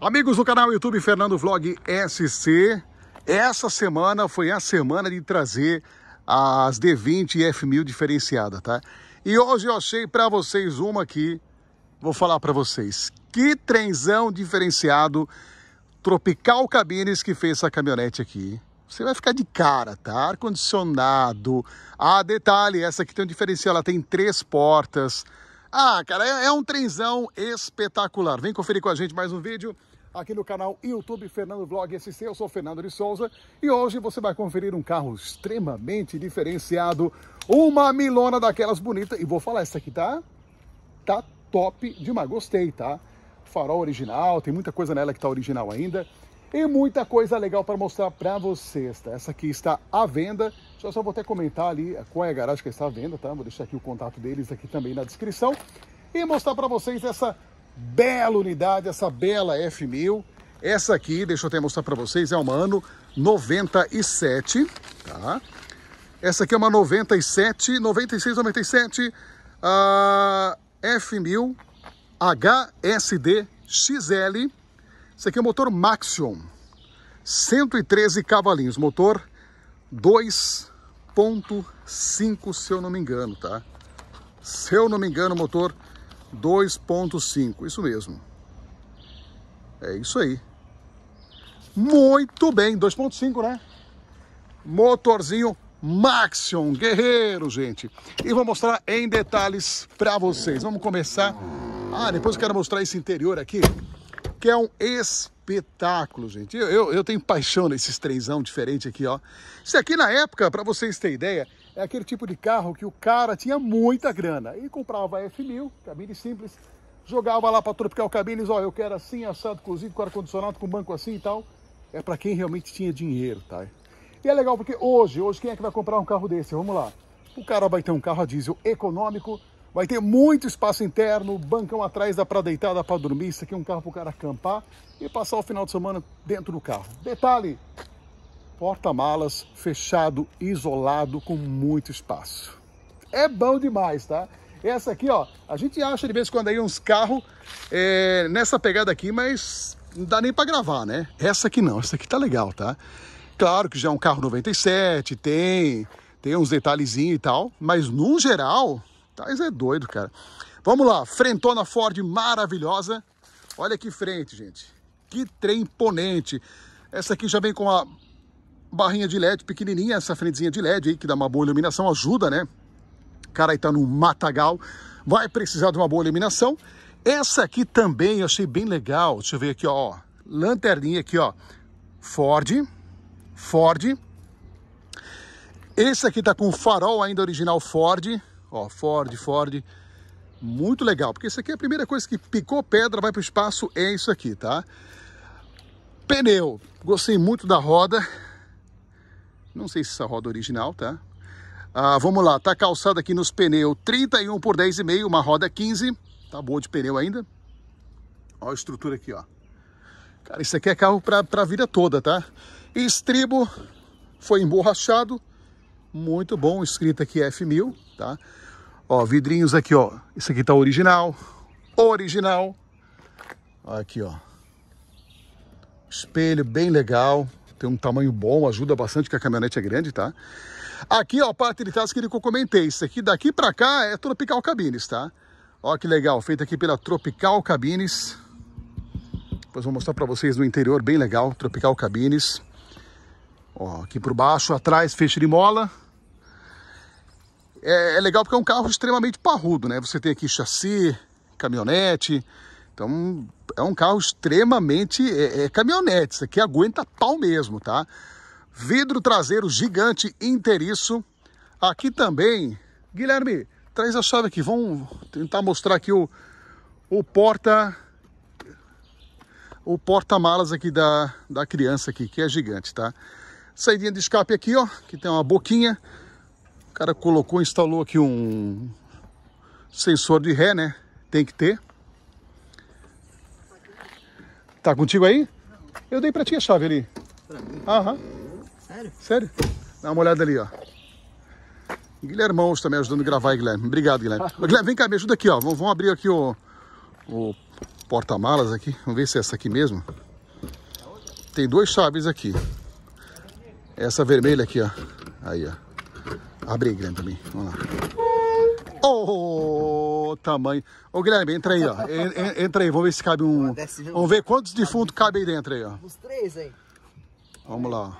Amigos do canal YouTube Fernando Vlog SC, essa semana foi a semana de trazer as D20 e F1000 diferenciada, tá? E hoje eu achei para vocês uma aqui, vou falar para vocês, que trenzão diferenciado Tropical Cabines que fez essa caminhonete aqui. Você vai ficar de cara, tá? Ar-condicionado. Ah, detalhe, essa aqui tem um diferencial, ela tem três portas, ah, cara, é, é um trenzão espetacular. Vem conferir com a gente mais um vídeo aqui no canal YouTube Fernando Vlog SC. Eu sou Fernando de Souza e hoje você vai conferir um carro extremamente diferenciado, uma milona daquelas bonitas. E vou falar, essa aqui tá, tá top demais, gostei, tá? Farol original, tem muita coisa nela que tá original ainda. E muita coisa legal para mostrar para vocês, tá? Essa aqui está à venda. Eu só vou até comentar ali é, qual é a garagem que está à venda, tá? Vou deixar aqui o contato deles aqui também na descrição. E mostrar para vocês essa bela unidade, essa bela F1000. Essa aqui, deixa eu até mostrar para vocês, é uma ano 97, tá? Essa aqui é uma 97, 96, 97, uh, F1000 HSD XL esse aqui é o motor Maxion, 113 cavalinhos, motor 2.5, se eu não me engano, tá? Se eu não me engano, motor 2.5, isso mesmo. É isso aí. Muito bem, 2.5, né? Motorzinho Maxion, guerreiro, gente. E vou mostrar em detalhes para vocês. Vamos começar. Ah, depois eu quero mostrar esse interior aqui que é um espetáculo, gente. Eu, eu, eu tenho paixão nesses trenzão diferente aqui, ó. Isso aqui na época, para vocês terem ideia, é aquele tipo de carro que o cara tinha muita grana e comprava F1000, cabine simples, jogava lá para Tropical Cabines, ó, eu quero assim, assado, cozido, com ar-condicionado, com banco assim e tal. É para quem realmente tinha dinheiro, tá? E é legal porque hoje, hoje quem é que vai comprar um carro desse? Vamos lá. O cara vai ter um carro a diesel econômico, Vai ter muito espaço interno, bancão atrás, dá para deitar, dá para dormir. Isso aqui é um carro para o cara acampar e passar o final de semana dentro do carro. Detalhe, porta-malas fechado, isolado, com muito espaço. É bom demais, tá? Essa aqui, ó, a gente acha de vez em quando aí uns carros é, nessa pegada aqui, mas não dá nem para gravar, né? Essa aqui não, essa aqui tá legal, tá? Claro que já é um carro 97, tem, tem uns detalhezinhos e tal, mas no geral, Tais é doido, cara. Vamos lá, frentona Ford maravilhosa. Olha que frente, gente. Que trem imponente. Essa aqui já vem com a barrinha de LED pequenininha, essa frentezinha de LED aí, que dá uma boa iluminação, ajuda, né? O cara aí tá no matagal, vai precisar de uma boa iluminação. Essa aqui também eu achei bem legal. Deixa eu ver aqui, ó. Lanterninha aqui, ó. Ford. Ford. Esse aqui tá com farol ainda original Ford. Ó, Ford, Ford. Muito legal, porque isso aqui é a primeira coisa que picou pedra, vai para o espaço, é isso aqui, tá? Pneu. Gostei muito da roda. Não sei se essa roda é original, tá? Ah, vamos lá, tá calçado aqui nos pneus 31 por 10,5, uma roda 15. Tá boa de pneu ainda. Ó a estrutura aqui, ó. Cara, isso aqui é carro para a vida toda, tá? Estribo foi emborrachado, muito bom, escrita aqui F1000, tá? Ó, vidrinhos aqui, ó. Esse aqui tá original, original. Aqui, ó. Espelho bem legal, tem um tamanho bom, ajuda bastante porque a caminhonete é grande, tá? Aqui, ó, a parte de trás que eu comentei, isso aqui daqui pra cá é Tropical Cabines, tá? Ó que legal, feito aqui pela Tropical Cabines. Depois vou mostrar pra vocês no interior, bem legal, Tropical Cabines. Ó, aqui por baixo, atrás, feixe de mola. É, é, legal porque é um carro extremamente parrudo, né? Você tem aqui chassi, caminhonete. Então, é um carro extremamente é, é caminhonete. Isso aqui aguenta pau mesmo, tá? Vidro traseiro gigante inteiriço. Aqui também... Guilherme, traz a chave aqui. Vamos tentar mostrar aqui o, o porta o porta-malas aqui da, da criança aqui, que é gigante, tá? Saída de escape aqui, ó, que tem uma boquinha. O cara colocou, instalou aqui um sensor de ré, né? Tem que ter. Tá contigo aí? Eu dei pra ti a chave ali. Aham. Sério? Sério. Dá uma olhada ali, ó. Guilhermão está me ajudando a gravar Guilherme. Obrigado, Guilherme. Guilherme, vem cá, me ajuda aqui, ó. Vamos, vamos abrir aqui o, o porta-malas aqui. Vamos ver se é essa aqui mesmo. Tem duas chaves aqui. Essa vermelha aqui, ó. Aí, ó. Abre aí, Guilherme, também. Vamos lá. Oh, tamanho. Ô, Guilherme, entra aí, ó. En, en, entra aí, vamos ver se cabe um... Vamos ver quantos defuntos cabe aí dentro aí, ó. Os três aí. Vamos lá, ó.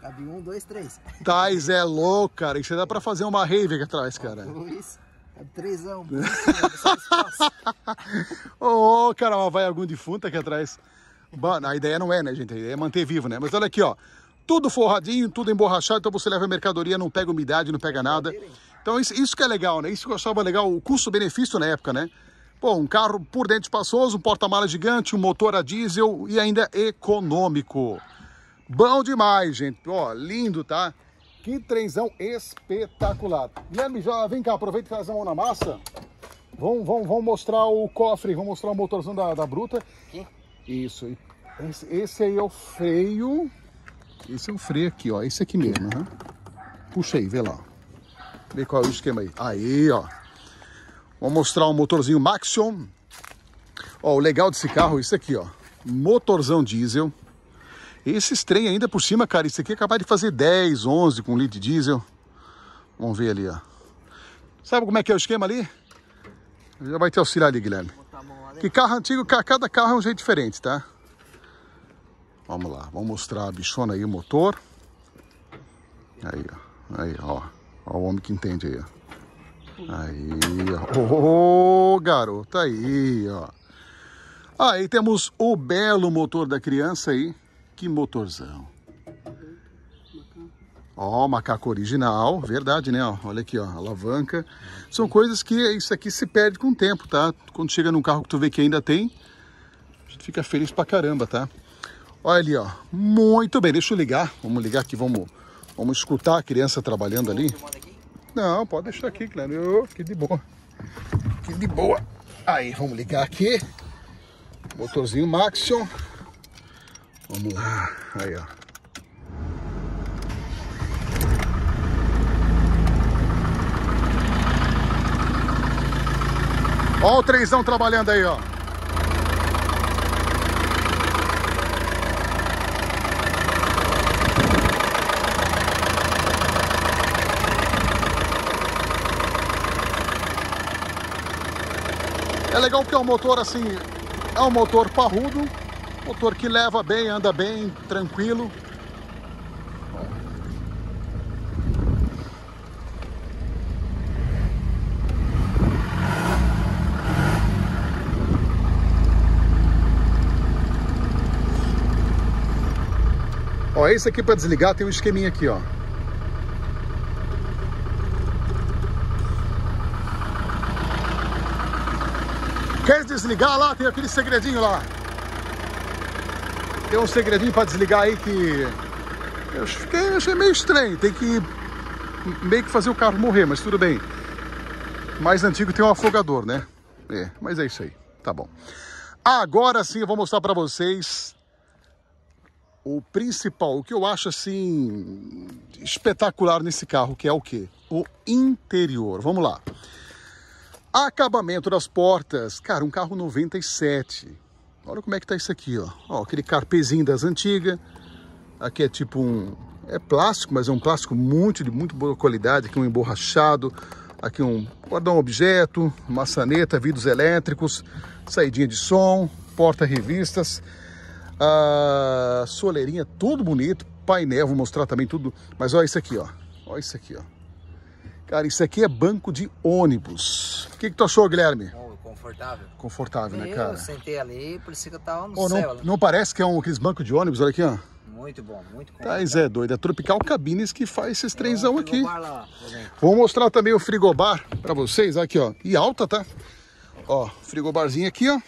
Cabe um, dois, três. Tais é louco, cara. Isso dá pra fazer uma rave aqui atrás, cara. Dois, é trêsão. Ô, oh, cara, vai algum defunto aqui atrás. a ideia não é, né, gente? A ideia é manter vivo, né? Mas olha aqui, ó tudo forradinho, tudo emborrachado, então você leva a mercadoria, não pega umidade, não pega nada. Então isso, isso que é legal, né? Isso que eu achava legal, o custo-benefício na época, né? Pô, um carro por dentro espaçoso, um porta-mala gigante, um motor a diesel e ainda econômico. Bom demais, gente. Ó, lindo, tá? Que trenzão espetacular. Guilherme, já vem cá, aproveita e faz a mão na massa. Vamos, vamos, vamos mostrar o cofre, vamos mostrar o motorzão da, da Bruta. Aqui? Isso. Esse, esse aí é o freio. Esse é o freio aqui, ó. Esse aqui mesmo, né? Puxa aí, vê lá. Vê qual é o esquema aí. Aí, ó. Vou mostrar o um motorzinho Maxion. Ó, o legal desse carro é isso aqui, ó. Motorzão diesel. Esses trem ainda por cima, cara, isso aqui é capaz de fazer 10, 11 com litro de diesel. Vamos ver ali, ó. Sabe como é que é o esquema ali? Já vai te auxiliar ali, Guilherme. Que carro antigo, cada carro é um jeito diferente, tá? Vamos lá, vamos mostrar a bichona aí, o motor. Aí, ó. Aí, ó. Ó o homem que entende aí, ó. Aí, ó. Ô, garoto, aí, ó. Aí ah, temos o belo motor da criança aí. Que motorzão. Ó, macaco original, verdade, né? Ó, olha aqui, ó, alavanca. São coisas que isso aqui se perde com o tempo, tá? Quando chega num carro que tu vê que ainda tem, a gente fica feliz pra caramba, tá? Olha ali, ó. Muito bem. Deixa eu ligar. Vamos ligar aqui, vamos, vamos escutar a criança trabalhando ali. Não, pode deixar aqui, claro. Que de boa. Que de boa. Aí, vamos ligar aqui. Motorzinho Maxion. Vamos lá. Aí, ó. Olha o trenzão trabalhando aí, ó. É legal que é um motor assim, é um motor parrudo, motor que leva bem, anda bem, tranquilo. Ó, esse aqui para desligar tem um esqueminha aqui, ó. Quer desligar lá? Tem aquele segredinho lá. Tem um segredinho para desligar aí que eu fiquei, achei meio estranho. Tem que meio que fazer o carro morrer, mas tudo bem. Mais antigo tem um afogador, né? É, mas é isso aí. Tá bom. Agora sim eu vou mostrar para vocês o principal, o que eu acho assim espetacular nesse carro, que é o que? O interior. Vamos lá. Acabamento das portas. Cara, um carro 97. Olha como é que tá isso aqui, ó. ó aquele carpezinho das antigas. Aqui é tipo um... É plástico, mas é um plástico muito, de muito boa qualidade. Aqui um emborrachado. Aqui um guardão um objeto, maçaneta, vidros elétricos, saidinha de som, porta-revistas. A soleirinha, tudo bonito. Painel, vou mostrar também tudo. Mas olha isso aqui, ó. Olha isso aqui, ó. Cara, isso aqui é banco de ônibus. O que, que tu achou, Guilherme? Oh, confortável. Confortável, né, cara? Eu sentei ali, por isso que eu tava no oh, céu. Não, não parece que é um aqueles de ônibus? Olha aqui, ó. Muito bom, muito bom. Mas é doido. É Tropical Cabines que faz esses trenzão aqui. Lá, Vou mostrar também o frigobar pra vocês. Aqui, ó. E alta, tá? Ó, frigobarzinho aqui, ó.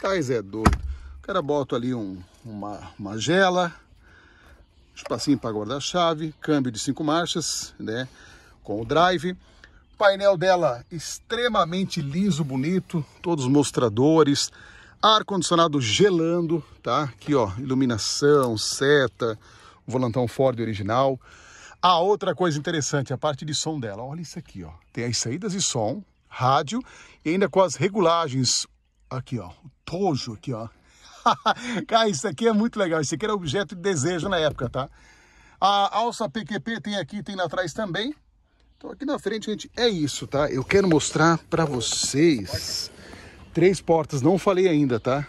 Tais é doido. O cara bota ali um, uma, uma gela, espacinho para guarda-chave, câmbio de cinco marchas, né, com o drive. Painel dela extremamente liso, bonito, todos os mostradores, ar-condicionado gelando, tá? Aqui, ó, iluminação, seta, volantão Ford original. A ah, outra coisa interessante, a parte de som dela, olha isso aqui, ó. Tem as saídas de som, rádio e ainda com as regulagens aqui, ó, o tojo aqui, ó, Cara, isso aqui é muito legal. Isso aqui era objeto de desejo na época, tá? A alça PQP tem aqui, tem lá atrás também. Então aqui na frente, gente, é isso, tá? Eu quero mostrar para vocês três portas. Não falei ainda, tá?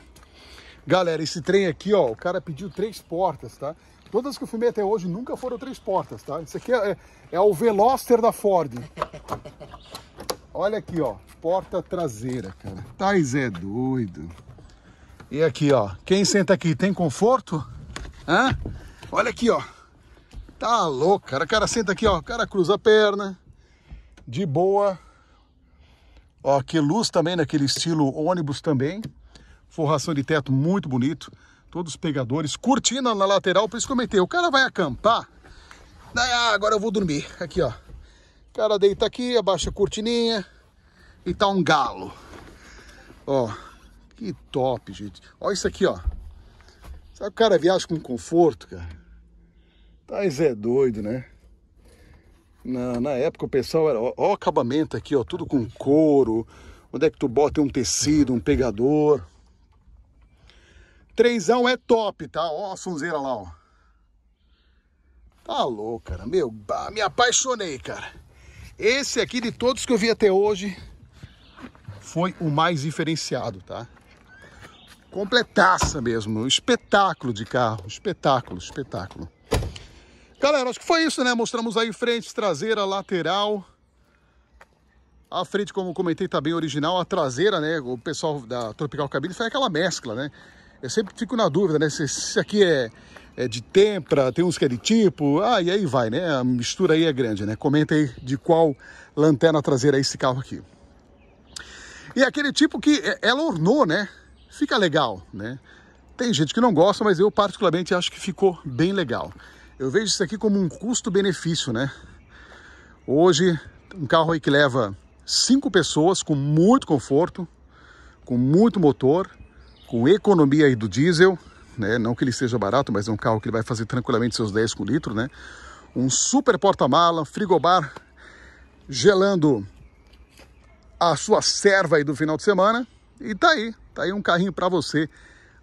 Galera, esse trem aqui, ó, o cara pediu três portas, tá? Todas que eu filmei até hoje nunca foram três portas, tá? Isso aqui é, é, é o Veloster da Ford. Olha aqui, ó, porta traseira, cara. Tais é doido. E aqui, ó. Quem senta aqui tem conforto? Hã? Olha aqui, ó. Tá louco, cara. O cara senta aqui, ó. O cara cruza a perna. De boa. Ó, que luz também naquele estilo ônibus também. Forração de teto muito bonito. Todos os pegadores. Cortina na lateral, por isso que eu comentei. O cara vai acampar. Ah, agora eu vou dormir. Aqui, ó. O cara deita aqui, abaixa a cortininha. E tá um galo. Ó, que top, gente. Olha isso aqui, ó. Sabe o cara viaja com conforto, cara? Tá, isso é doido, né? Na, na época o pessoal era... Olha o acabamento aqui, ó. Tudo com couro. Onde é que tu bota um tecido, um pegador. Trenzão é top, tá? Ó a sonzeira lá, ó. Tá louco, cara. Meu, me apaixonei, cara. Esse aqui de todos que eu vi até hoje foi o mais diferenciado, tá? Completaça mesmo. Espetáculo de carro. Espetáculo, espetáculo. Galera, acho que foi isso, né? Mostramos aí frente, traseira, lateral. A frente, como comentei, tá bem original. A traseira, né? O pessoal da Tropical Cabine faz aquela mescla, né? Eu sempre fico na dúvida, né? Se, se aqui é, é de tempra, tem uns que é de tipo. Ah, e aí vai, né? A mistura aí é grande, né? Comenta aí de qual lanterna traseira é esse carro aqui. E aquele tipo que é, ela ornou, né? fica legal, né? Tem gente que não gosta, mas eu particularmente acho que ficou bem legal. Eu vejo isso aqui como um custo-benefício, né? Hoje, um carro aí que leva cinco pessoas com muito conforto, com muito motor, com economia aí do diesel, né? Não que ele seja barato, mas é um carro que ele vai fazer tranquilamente seus 10 com litro, né? Um super porta-mala, frigobar gelando a sua serva aí do final de semana. E tá aí, Tá aí um carrinho para você,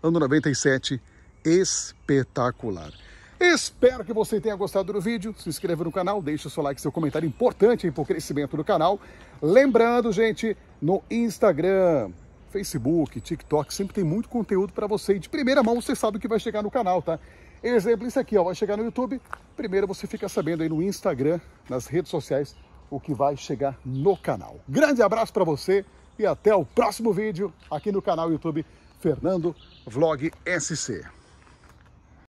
ano 97, espetacular. Espero que você tenha gostado do vídeo. Se inscreva no canal, deixe seu like, seu comentário importante para o crescimento do canal. Lembrando, gente, no Instagram, Facebook, TikTok, sempre tem muito conteúdo para você. E de primeira mão você sabe o que vai chegar no canal, tá? Exemplo, isso aqui, ó, vai chegar no YouTube. Primeiro você fica sabendo aí no Instagram, nas redes sociais, o que vai chegar no canal. Grande abraço para você e até o próximo vídeo aqui no canal YouTube Fernando Vlog SC.